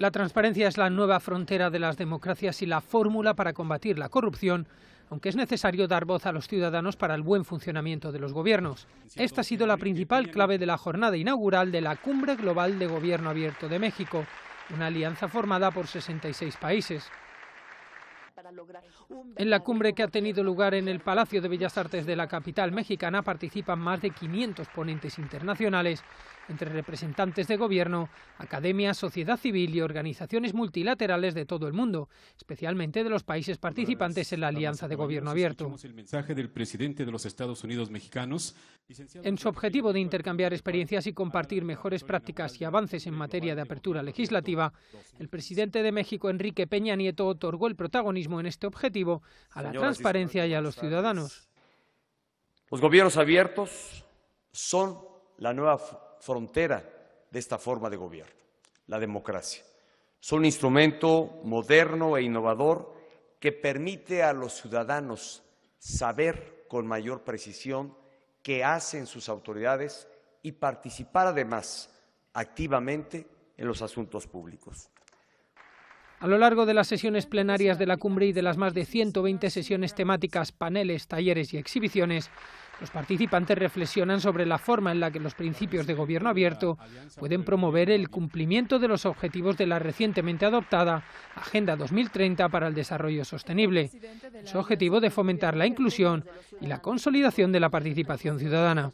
La transparencia es la nueva frontera de las democracias y la fórmula para combatir la corrupción, aunque es necesario dar voz a los ciudadanos para el buen funcionamiento de los gobiernos. Esta ha sido la principal clave de la jornada inaugural de la Cumbre Global de Gobierno Abierto de México, una alianza formada por 66 países. En la cumbre que ha tenido lugar en el Palacio de Bellas Artes de la capital mexicana participan más de 500 ponentes internacionales, entre representantes de gobierno, academia, sociedad civil y organizaciones multilaterales de todo el mundo, especialmente de los países participantes en la Alianza de Gobierno Abierto. mensaje del presidente de los Estados Unidos mexicanos, en su objetivo de intercambiar experiencias y compartir mejores prácticas y avances en materia de apertura legislativa, el presidente de México, Enrique Peña Nieto, otorgó el protagonismo en este objetivo a la transparencia y a los ciudadanos. Los gobiernos abiertos son la nueva frontera de esta forma de gobierno, la democracia. Son un instrumento moderno e innovador que permite a los ciudadanos saber con mayor precisión qué hacen sus autoridades y participar además activamente en los asuntos públicos. A lo largo de las sesiones plenarias de la cumbre y de las más de 120 sesiones temáticas, paneles, talleres y exhibiciones, los participantes reflexionan sobre la forma en la que los principios de gobierno abierto pueden promover el cumplimiento de los objetivos de la recientemente adoptada Agenda 2030 para el Desarrollo Sostenible, su objetivo de fomentar la inclusión y la consolidación de la participación ciudadana.